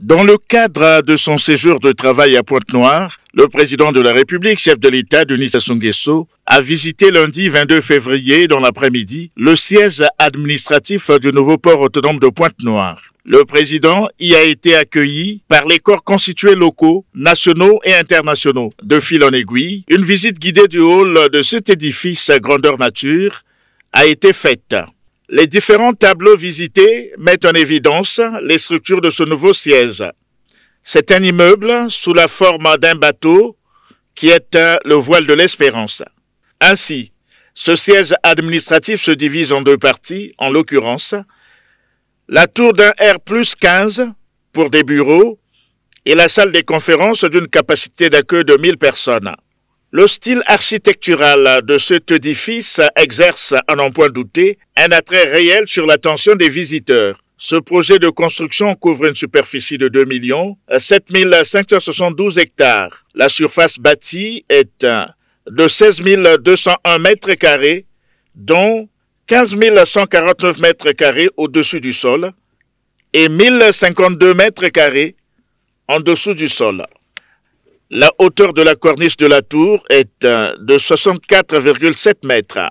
Dans le cadre de son séjour de travail à Pointe-Noire, le président de la République, chef de l'État, Denis Sassou a visité lundi 22 février, dans l'après-midi, le siège administratif du nouveau port autonome de Pointe-Noire. Le président y a été accueilli par les corps constitués locaux, nationaux et internationaux. De fil en aiguille, une visite guidée du hall de cet édifice à grandeur nature a été faite. Les différents tableaux visités mettent en évidence les structures de ce nouveau siège. C'est un immeuble sous la forme d'un bateau qui est euh, le voile de l'espérance. Ainsi, ce siège administratif se divise en deux parties, en l'occurrence, la tour d'un R plus 15 pour des bureaux et la salle des conférences d'une capacité d'accueil de 1000 personnes. Le style architectural de cet édifice exerce, à n'en point douter, un attrait réel sur l'attention des visiteurs. Ce projet de construction couvre une superficie de 2 millions 7572 euh, hectares. La surface bâtie est euh, de 16 201 mètres carrés, dont 15 149 mètres carrés au-dessus du sol et 1052 mètres carrés en dessous du sol. La hauteur de la corniche de la tour est euh, de 64,7 mètres.